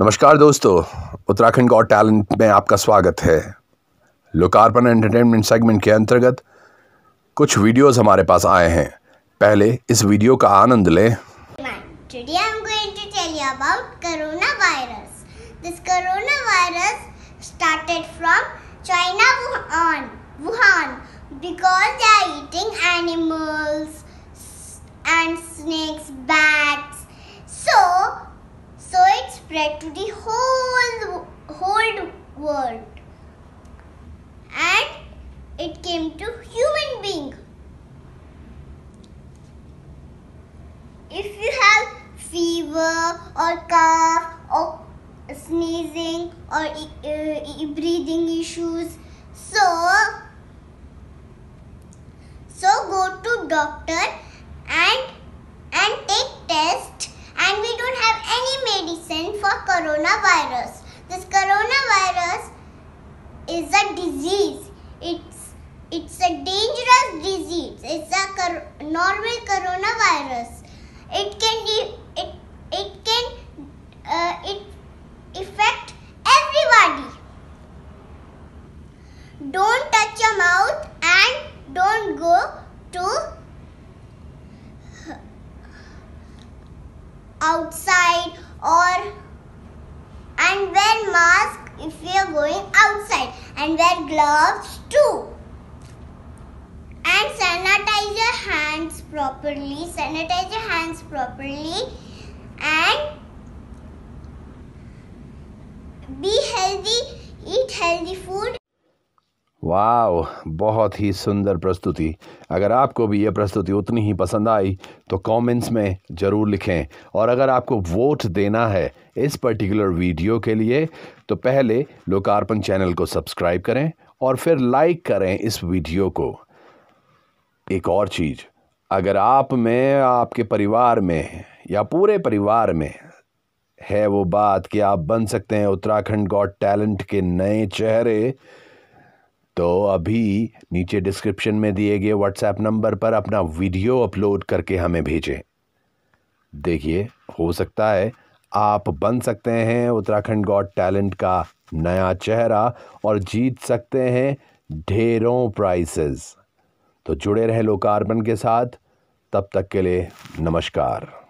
नमस्कार दोस्तों Uttarakhand got talent में आपका स्वागत है लोकार्पण एंटरटेनमेंट सेगमेंट के अंतर्गत कुछ वीडियोस हमारे पास आए हैं पहले इस वीडियो का आनंद लें started spread to the whole, whole world. And it came to human being. If you have fever or cough or sneezing or uh, breathing issues, so so go to doctor and and take test and we don't have any medicine for coronavirus. This coronavirus is a disease. It's it's a dangerous disease. It's a cor- normal coronavirus. It can it it can uh, it affect everybody. Don't touch your mouth and don't go to outside or and wear mask if you are going outside and wear gloves too. And sanitize your hands properly. Sanitize your hands properly and be healthy. Eat healthy food वाह बहुत ही सुंदर प्रस्तुति अगर आपको भी ये प्रस्तुति उतनी ही पसंद आई तो कमेंट्स में ज़रूर लिखें और अगर आपको वोट देना है इस पर्टिकुलर वीडियो के लिए तो पहले लोकार्पण चैनल को सब्सक्राइब करें और फिर लाइक करें इस वीडियो को एक और चीज़ अगर आप में आपके परिवार में या पूरे परिवार में है वो बात कि आप बन सकते हैं उत्तराखंड गॉड टैलेंट के नए चेहरे तो अभी नीचे डिस्क्रिप्शन में दिए गए व्हाट्सएप नंबर पर अपना वीडियो अपलोड करके हमें भेजें देखिए हो सकता है आप बन सकते हैं उत्तराखंड गॉड टैलेंट का नया चेहरा और जीत सकते हैं ढेरों प्राइसेस तो जुड़े रहें लोकार्पण के साथ तब तक के लिए नमस्कार